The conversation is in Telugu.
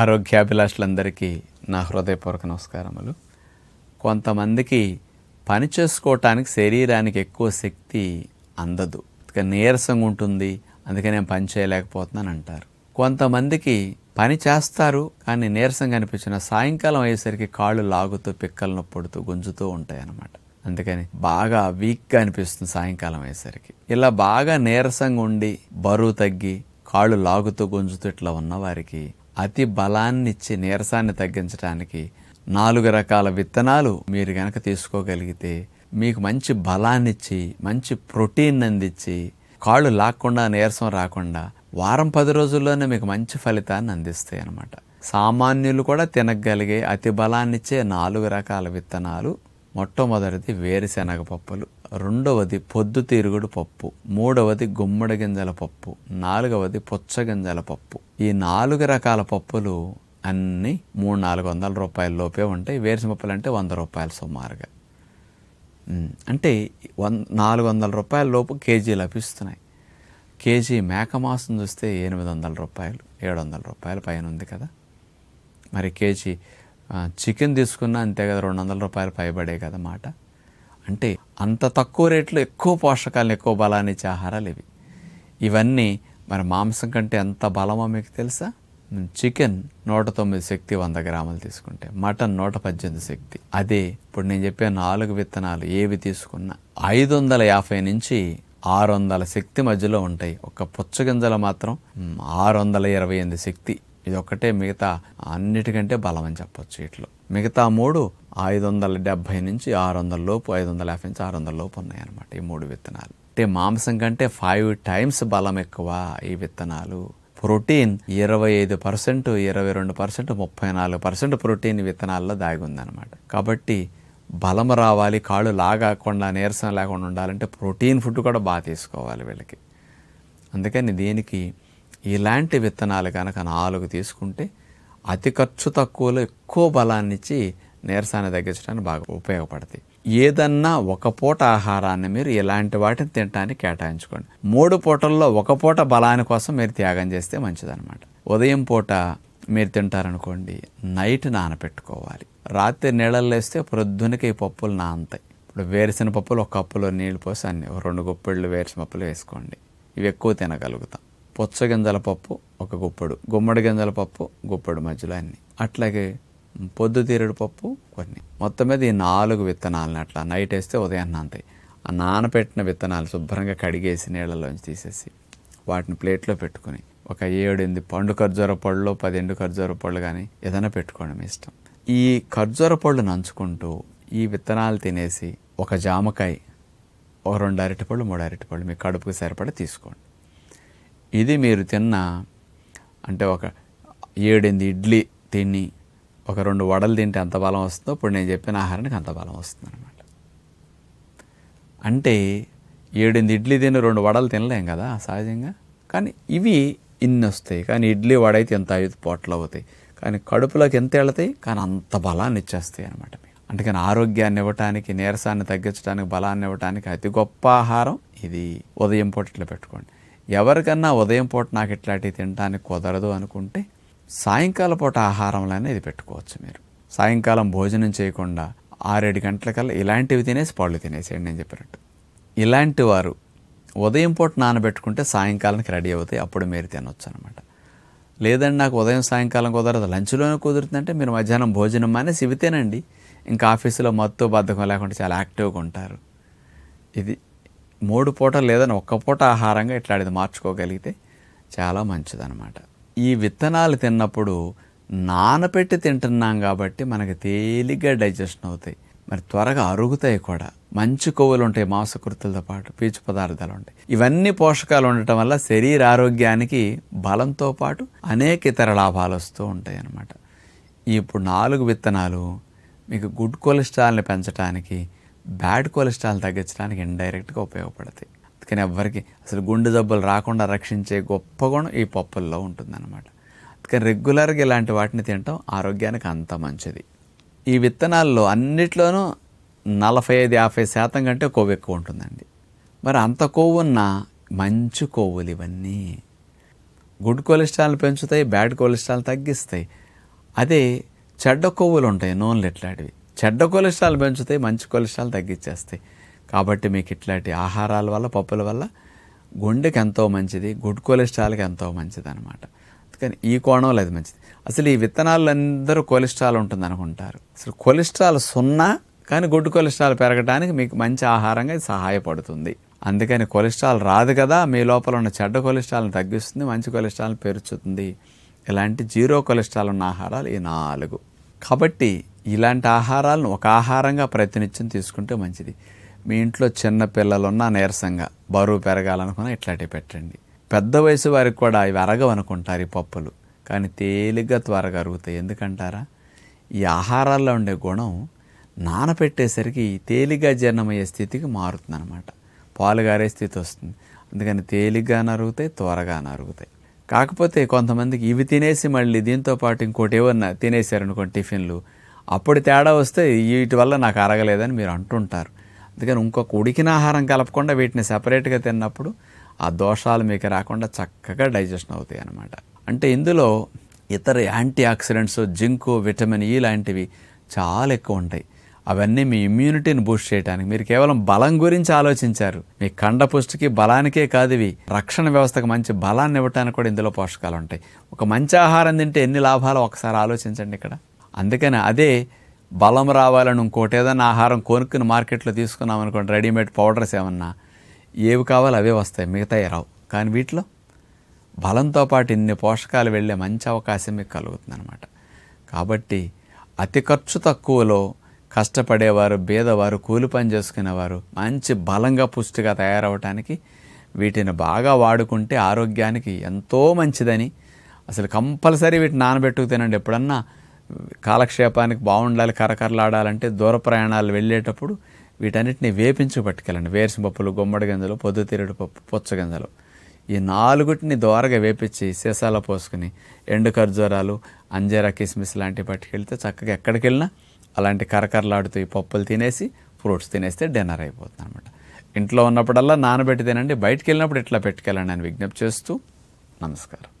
ఆరోగ్యాభిలాషులందరికీ నా హృదయపూర్వక నమస్కారములు కొంతమందికి పని చేసుకోవటానికి శరీరానికి ఎక్కువ శక్తి అందదు ఇక నీరసంగా ఉంటుంది అందుకే నేను పని చేయలేకపోతున్నాను అంటారు కొంతమందికి పని చేస్తారు కానీ నీరసంగా అనిపించిన సాయంకాలం అయ్యేసరికి కాళ్ళు లాగుతూ పిక్కలు నొప్పుడుతూ గుంజుతూ ఉంటాయి అన్నమాట అందుకని బాగా వీక్గా అనిపిస్తుంది సాయంకాలం అయ్యేసరికి ఇలా బాగా నీరసంగా ఉండి బరువు తగ్గి కాళ్ళు లాగుతూ గుంజుతూ ఇట్లా ఉన్నవారికి అతి బలాన్నిచ్చే నీరసాన్ని తగ్గించడానికి నాలుగు రకాల విత్తనాలు మీరు గనక తీసుకోగలిగితే మీకు మంచి బలాన్నిచ్చి మంచి ప్రోటీన్ అందించి కాళ్ళు లాక్కుండా నీరసం రాకుండా వారం పది రోజుల్లోనే మీకు మంచి ఫలితాన్ని అందిస్తాయి అన్నమాట సామాన్యులు కూడా తినగలిగే అతి బలాన్నిచ్చే నాలుగు రకాల విత్తనాలు మొట్టమొదటిది వేరుశనగ పప్పులు రెండవది పొద్దుతిరుగుడు పప్పు మూడవది గుమ్మడి గింజల పప్పు నాలుగవది పుచ్చగింజల పప్పు ఈ నాలుగు రకాల పప్పులు అన్నీ మూడు నాలుగు వందల రూపాయల లోపే ఉంటాయి వేరుశనపప్పులు అంటే వంద రూపాయలు సుమారుగా అంటే వన్ నాలుగు వందల రూపాయల లోపు కేజీ లభిస్తున్నాయి కేజీ మేక మాసం చూస్తే ఎనిమిది వందల రూపాయలు ఏడు వందల రూపాయలు పైన ఉంది కదా మరి కేజీ చికెన్ తీసుకున్నా అంతే కదా రెండు వందల రూపాయలు పైబడే కదా మాట అంటే అంత తక్కువ రేట్లో ఎక్కువ పోషకాలను ఎక్కువ బలాన్ని ఇచ్చే ఆహారాలు ఇవి ఇవన్నీ మరి మాంసం కంటే ఎంత బలమో మీకు తెలుసా చికెన్ నూట తొమ్మిది శక్తి వంద గ్రాములు తీసుకుంటే మటన్ నూట పద్దెనిమిది శక్తి అదే ఇప్పుడు నేను చెప్పే నాలుగు విత్తనాలు ఏవి తీసుకున్నా ఐదు వందల యాభై నుంచి ఆరు వందల శక్తి మధ్యలో ఉంటాయి ఒక పుచ్చగింజలు మాత్రం ఆరు వందల ఇరవై ఎనిమిది శక్తి ఇది ఒక్కటే మిగతా అన్నిటికంటే బలం అని చెప్పొచ్చు వీటిలో మిగతా మూడు ఐదు వందల డెబ్బై నుంచి ఆరు వందల లోపు ఐదు వందల యాభై నుంచి ఆరు వందల లోపు ఉన్నాయన్నమాట ఈ మూడు విత్తనాలు అంటే మాంసం కంటే ఫైవ్ టైమ్స్ బలం ఎక్కువ ఈ విత్తనాలు ప్రోటీన్ ఇరవై ఐదు పర్సెంట్ ఇరవై రెండు పర్సెంట్ ముప్పై నాలుగు పర్సెంట్ ప్రోటీన్ విత్తనాల్లో దాగి ఉందన్నమాట కాబట్టి బలం రావాలి కాళ్ళు లాగకుండా నీరసం లేకుండా ఉండాలంటే ప్రోటీన్ ఫుడ్ కూడా బాగా తీసుకోవాలి వీళ్ళకి అందుకని దీనికి ఇలాంటి విత్తనాలు కనుక నాలుగు తీసుకుంటే అతి ఖర్చు తక్కువలో ఎక్కువ బలాన్ని ఇచ్చి నీరసాన్ని తగ్గించడానికి బాగా ఉపయోగపడతాయి ఏదన్నా ఒక పూట ఆహారాన్ని మీరు ఇలాంటి వాటిని తినడానికి కేటాయించుకోండి మూడు పూటల్లో ఒక పూట బలాన్ని కోసం మీరు త్యాగం చేస్తే మంచిదన్నమాట ఉదయం పూట మీరు తింటారనుకోండి నైట్ నానపెట్టుకోవాలి రాత్రి నీళ్ళల్లో వేస్తే ప్రొద్దునకి ఈ పప్పులు నానతాయి ఇప్పుడు వేరుసిన పప్పులు ఒక కప్పులో నీళ్ళు పోసి అన్ని రెండు గొప్పళ్ళు వేరుసిన పప్పులు వేసుకోండి ఇవి ఎక్కువ తినగలుగుతాం పుచ్చగింజల పప్పు ఒక గుప్పడు గుమ్మడి గింజల పప్పు గుప్పడు మధ్యలో అన్ని అట్లాగే పొద్దుతీరుడు పప్పు కొన్ని మొత్తం మీద ఈ నాలుగు విత్తనాలని అట్లా నైట్ వేస్తే ఉదయాన్న అంతాయి ఆ నానపెట్టిన విత్తనాలు శుభ్రంగా కడిగేసి నీళ్ళలోంచి తీసేసి వాటిని ప్లేట్లో పెట్టుకుని ఒక ఏడు ఎనిమిది పండు ఖర్జూర పళ్ళు పది ఎండు ఖర్జూర పళ్ళు కానీ ఏదైనా పెట్టుకోవడం ఇష్టం ఈ ఖర్జూర పళ్ళు నంచుకుంటూ ఈ విత్తనాలు తినేసి ఒక జామకాయ ఒక రెండు అరటి పళ్ళు మూడు పళ్ళు మీ కడుపుకు సరిపడా తీసుకోండి ఇది మీరు తిన్న అంటే ఒక ఏడెనిమిది ఇడ్లీ తిని ఒక రెండు వడలు తింటే ఎంత బలం వస్తుందో ఇప్పుడు నేను చెప్పిన ఆహారానికి అంత బలం వస్తుంది అనమాట అంటే ఏడెనిమిది ఇడ్లీ తిని రెండు వడలు తినలేం కదా సహజంగా కానీ ఇవి ఇన్ని వస్తాయి కానీ ఇడ్లీ వడ అయితే ఎంత ఐదు పొట్లు అవుతాయి కానీ కడుపులోకి ఎంత వెళతాయి కానీ అంత బలాన్ని ఇచ్చేస్తాయి అనమాట అందుకని ఆరోగ్యాన్ని ఇవ్వటానికి నీరసాన్ని తగ్గించడానికి బలాన్ని ఇవ్వటానికి అతి గొప్ప ఆహారం ఇది ఉదయం పొట్టిట్లో పెట్టుకోండి ఎవరికన్నా ఉదయం పూట నాకు ఇట్లాంటివి తినడానికి కుదరదు అనుకుంటే సాయంకాల పూట ఆహారంలోనే ఇది పెట్టుకోవచ్చు మీరు సాయంకాలం భోజనం చేయకుండా ఆరేడు గంటలకల్లా ఇలాంటివి తినేసి పళ్ళు తినేసేయండి నేను చెప్పినట్టు ఇలాంటి వారు ఉదయం పూట నానబెట్టుకుంటే సాయంకాలానికి రెడీ అవుతాయి అప్పుడు మీరు తినొచ్చు అనమాట లేదండి నాకు ఉదయం సాయంకాలం కుదరదు లంచ్లోనే కుదురుతుందంటే మీరు మధ్యాహ్నం భోజనం మానేసి ఇవి తినండి ఇంకా ఆఫీసులో మత్తు బద్ధకం లేకుండా చాలా యాక్టివ్గా ఉంటారు ఇది మూడు పూట లేదని ఒక్క పూట ఆహారంగా అది మార్చుకోగలిగితే చాలా మంచిదనమాట ఈ విత్తనాలు తిన్నప్పుడు నానపెట్టి తింటున్నాం కాబట్టి మనకి తేలిగ్గా డైజెషన్ అవుతాయి మరి త్వరగా అరుగుతాయి కూడా మంచి కొవ్వులు ఉంటాయి మాంసకృతులతో పాటు పీచు పదార్థాలు ఉంటాయి ఇవన్నీ పోషకాలు ఉండటం వల్ల శరీర ఆరోగ్యానికి బలంతో పాటు అనేక ఇతర లాభాలు వస్తూ ఉంటాయి అన్నమాట ఇప్పుడు నాలుగు విత్తనాలు మీకు గుడ్ కొలెస్ట్రాల్ని పెంచడానికి బ్యాడ్ కొలెస్ట్రాల్ తగ్గించడానికి ఇండైరెక్ట్గా ఉపయోగపడతాయి అందుకని ఎవరికి అసలు గుండె జబ్బులు రాకుండా రక్షించే గొప్ప గుణం ఈ పప్పుల్లో ఉంటుందన్నమాట అందుకని రెగ్యులర్గా ఇలాంటి వాటిని తినటం ఆరోగ్యానికి అంత మంచిది ఈ విత్తనాల్లో అన్నిట్లోనూ నలభై ఐదు యాభై శాతం కంటే కొవ్వు ఎక్కువ ఉంటుందండి మరి అంత కొవ్వు ఉన్న మంచి కొవ్వులు ఇవన్నీ గుడ్ కొలెస్ట్రాల్ పెంచుతాయి బ్యాడ్ కొలెస్ట్రాల్ తగ్గిస్తాయి అదే చెడ్డ కొవ్వులు ఉంటాయి నూనెలు ఎట్లాంటివి చెడ్డ కొలెస్ట్రాల్ పెంచుతాయి మంచి కొలెస్ట్రాల్ తగ్గించేస్తాయి కాబట్టి మీకు ఇట్లాంటి ఆహారాల వల్ల పప్పుల వల్ల గుండెకి ఎంతో మంచిది గుడ్ కొలెస్ట్రాల్కి ఎంతో మంచిది అనమాట అందుకని ఈ కోణంలో అది మంచిది అసలు ఈ విత్తనాలందరూ కొలెస్ట్రాల్ ఉంటుంది అనుకుంటారు అసలు కొలెస్ట్రాల్ సున్నా కానీ గుడ్ కొలెస్ట్రాల్ పెరగడానికి మీకు మంచి ఆహారంగా ఇది సహాయపడుతుంది అందుకని కొలెస్ట్రాల్ రాదు కదా మీ లోపల ఉన్న చెడ్డ కొలెస్ట్రాల్ని తగ్గిస్తుంది మంచి కొలెస్ట్రాల్ని పెరుచుతుంది ఇలాంటి జీరో కొలెస్ట్రాల్ ఉన్న ఆహారాలు ఈ నాలుగు కాబట్టి ఇలాంటి ఆహారాలను ఒక ఆహారంగా ప్రతినిత్యం తీసుకుంటే మంచిది మీ ఇంట్లో చిన్న పిల్లలున్నా నీరసంగా బరువు పెరగాలనుకున్న ఇట్లాంటివి పెట్టండి పెద్ద వయసు వారికి కూడా ఇవి అరగవనుకుంటారు ఈ పప్పులు కానీ తేలిగ్గా త్వరగా అరుగుతాయి ఎందుకంటారా ఈ ఆహారాల్లో ఉండే గుణం నానపెట్టేసరికి తేలిగ్గా జీర్ణమయ్యే స్థితికి మారుతుంది అనమాట పాలు గారే స్థితి వస్తుంది అందుకని తేలిగ్గా నరుగుతాయి త్వరగా నరుగుతాయి కాకపోతే కొంతమందికి ఇవి తినేసి మళ్ళీ దీంతో పాటు ఇంకోటి ఏమన్నా తినేశారనుకోండి టిఫిన్లు అప్పుడు తేడా వస్తే వీటి వల్ల నాకు అరగలేదని మీరు అంటుంటారు అందుకని ఇంకొక ఉడికిన ఆహారం కలపకుండా వీటిని సపరేట్గా తిన్నప్పుడు ఆ దోషాలు మీకు రాకుండా చక్కగా డైజెషన్ అవుతాయి అన్నమాట అంటే ఇందులో ఇతర anti oxidants zinc vitamin E లాంటివి చాలా ఎక్కువ ఉంటాయి అవన్నీ మీ ఇమ్యూనిటీని బూస్ట్ చేయడానికి మీరు కేవలం బలం గురించి ఆలోచించారు మీ కండ పుష్టికి బలానికే కాదు ఇవి రక్షణ వ్యవస్థకు మంచి బలాన్ని ఇవ్వటానికి కూడా ఇందులో పోషకాలు ఉంటాయి ఒక మంచి ఆహారం తింటే ఎన్ని లాభాలు ఒకసారి ఆలోచించండి ఇక్కడ అందుకని అదే బలం రావాలని ఇంకోటి ఏదైనా ఆహారం కొనుక్కుని మార్కెట్లో తీసుకున్నాం అనుకోండి రెడీమేడ్ పౌడర్స్ ఏమన్నా ఏవి కావాలో అవే వస్తాయి మిగతా రావు కానీ వీటిలో బలంతో పాటు ఇన్ని పోషకాలు వెళ్ళే మంచి అవకాశం మీకు కలుగుతుంది అనమాట కాబట్టి అతి ఖర్చు తక్కువలో కష్టపడేవారు బీదవారు కూలి పని చేసుకునేవారు మంచి బలంగా పుష్టిగా తయారవటానికి వీటిని బాగా వాడుకుంటే ఆరోగ్యానికి ఎంతో మంచిదని అసలు కంపల్సరీ వీటిని నానబెట్టుకు తినండి ఎప్పుడన్నా కాలక్షేపానికి బాగుండాలి కరకరలాడాలంటే దూర ప్రయాణాలు వెళ్ళేటప్పుడు వీటన్నిటిని వేపించి పట్టుకెళ్ళండి వేరుసపప్పులు గుమ్మడి గింజలు పొద్దుతిరుడు పప్పు పుచ్చగింజలు ఈ నాలుగుటిని దోరగా వేపించి సీసాల పోసుకుని ఎండు ఖర్జూరాలు అంజేరా కిస్మిస్ లాంటివి పట్టుకెళ్తే చక్కగా ఎక్కడికి వెళ్ళినా అలాంటి కరకరలాడుతూ ఈ పప్పులు తినేసి ఫ్రూట్స్ తినేస్తే డిన్నర్ అయిపోతుంది అనమాట ఇంట్లో ఉన్నప్పుడల్లా నానబెట్టి తినండి బయటికి వెళ్ళినప్పుడు ఇట్లా పెట్టుకెళ్ళండి అని విజ్ఞప్తి చేస్తూ నమస్కారం